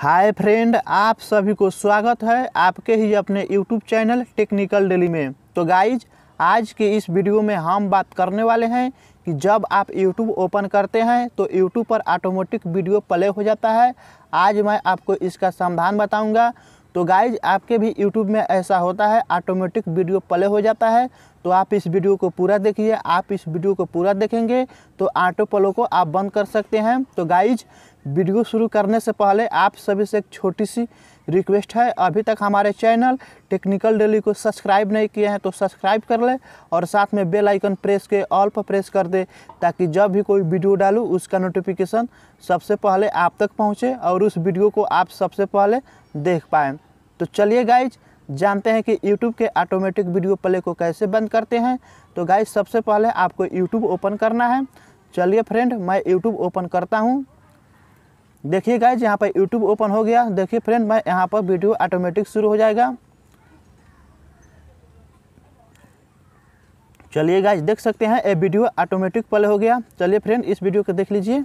hi friend आप सभी को स्वागत है आपके ही अपने यूट्यूब चैनल टेक्निकल डेली में तो गाइज आज के इस वीडियो में हम बात करने वाले हैं कि जब आप यूट्यूब ओपन करते हैं तो यूट्यूब पर ऑटोमेटिक वीडियो प्ले हो जाता है आज मैं आपको इसका समाधान बताऊंगा तो गाइज आपके भी यूट्यूब में ऐसा होता है ऑटोमेटिक वीडियो प्ले हो जाता है तो आप इस वीडियो को पूरा देखिए आप इस वीडियो को पूरा देखेंगे तो ऑटो प्लो को आप बंद कर सकते हैं तो गाइज वीडियो शुरू करने से पहले आप सभी से एक छोटी सी रिक्वेस्ट है अभी तक हमारे चैनल टेक्निकल डेली को सब्सक्राइब नहीं किए हैं तो सब्सक्राइब कर ले और साथ में बेल आइकन प्रेस के ऑल पर प्रेस कर दे ताकि जब भी कोई वीडियो डालूँ उसका नोटिफिकेशन सबसे पहले आप तक पहुँचे और उस वीडियो को आप सबसे पहले देख पाएँ तो चलिए गाइज जानते हैं कि YouTube के ऑटोमेटिक वीडियो प्ले को कैसे बंद करते हैं तो गाइज सबसे पहले आपको YouTube ओपन करना है चलिए फ्रेंड मैं YouTube ओपन करता हूँ देखिए गाइज यहाँ पर YouTube ओपन हो गया देखिए फ्रेंड मैं यहाँ पर वीडियो ऑटोमेटिक शुरू हो जाएगा चलिए गाइज देख सकते हैं ये वीडियो ऑटोमेटिक प्ले हो गया चलिए फ्रेंड इस वीडियो को देख लीजिए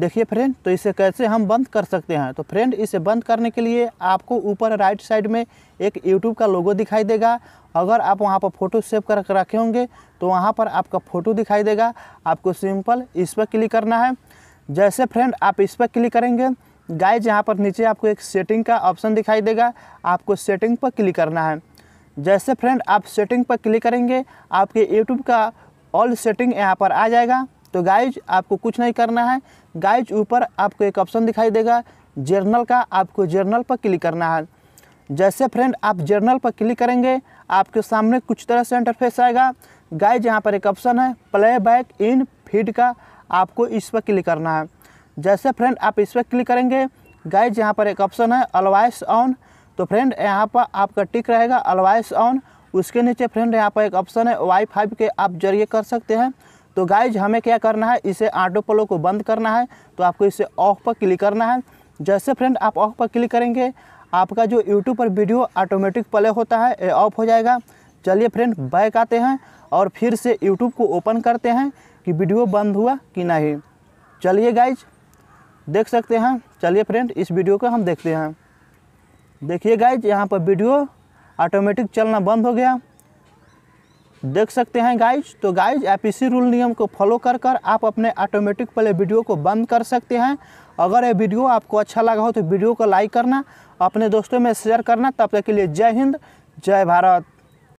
देखिए फ्रेंड तो इसे कैसे हम बंद कर सकते हैं तो फ्रेंड इसे बंद करने के लिए आपको ऊपर राइट साइड में एक यूट्यूब का लोगो दिखाई देगा अगर आप वहाँ पर फ़ोटो सेव कर रखे होंगे तो वहाँ पर आपका फ़ोटो दिखाई देगा आपको सिंपल इस पर क्लिक करना है जैसे फ्रेंड आप इस पर क्लिक करेंगे गाइज यहाँ पर नीचे आपको एक सेटिंग का ऑप्शन दिखाई देगा आपको सेटिंग पर क्लिक करना है जैसे फ्रेंड आप सेटिंग पर क्लिक करेंगे आपके यूट्यूब का ऑल सेटिंग यहाँ पर आ जाएगा तो गाइज आपको कुछ नहीं करना है गाइज ऊपर आपको एक ऑप्शन दिखाई देगा जर्नल का आपको जर्नल पर क्लिक करना है जैसे फ्रेंड आप जर्नल पर क्लिक करेंगे आपके सामने कुछ तरह से इंटरफेस आएगा गाइज यहाँ पर एक ऑप्शन है प्ले बैक इन फीड का आपको इस पर क्लिक करना है जैसे फ्रेंड आप इस पर क्लिक करेंगे गाइज यहाँ पर एक ऑप्शन है अलवाइस ऑन तो फ्रेंड यहाँ पर आपका टिक रहेगा अलवाइस ऑन उसके नीचे फ्रेंड यहाँ पर एक ऑप्शन है वाईफाई के आप जरिए कर सकते हैं तो गाइज हमें क्या करना है इसे ऑटो प्लो को बंद करना है तो आपको इसे ऑफ पर क्लिक करना है जैसे फ्रेंड आप ऑफ पर क्लिक करेंगे आपका जो यूट्यूब पर वीडियो ऑटोमेटिक प्ले होता है ये ऑफ हो जाएगा चलिए फ्रेंड बैक आते हैं और फिर से यूट्यूब को ओपन करते हैं कि वीडियो बंद हुआ कि नहीं चलिए गाइज देख सकते हैं चलिए फ्रेंड इस वीडियो को हम देखते हैं देखिए गाइज यहाँ पर वीडियो ऑटोमेटिक चलना बंद हो गया देख सकते हैं गाइज तो गाइज एपीसी रूल नियम को फॉलो कर कर आप अपने ऑटोमेटिक प्ले वीडियो को बंद कर सकते हैं अगर ये वीडियो आपको अच्छा लगा हो तो वीडियो को लाइक करना अपने दोस्तों में शेयर करना तब तक के लिए जय हिंद जय भारत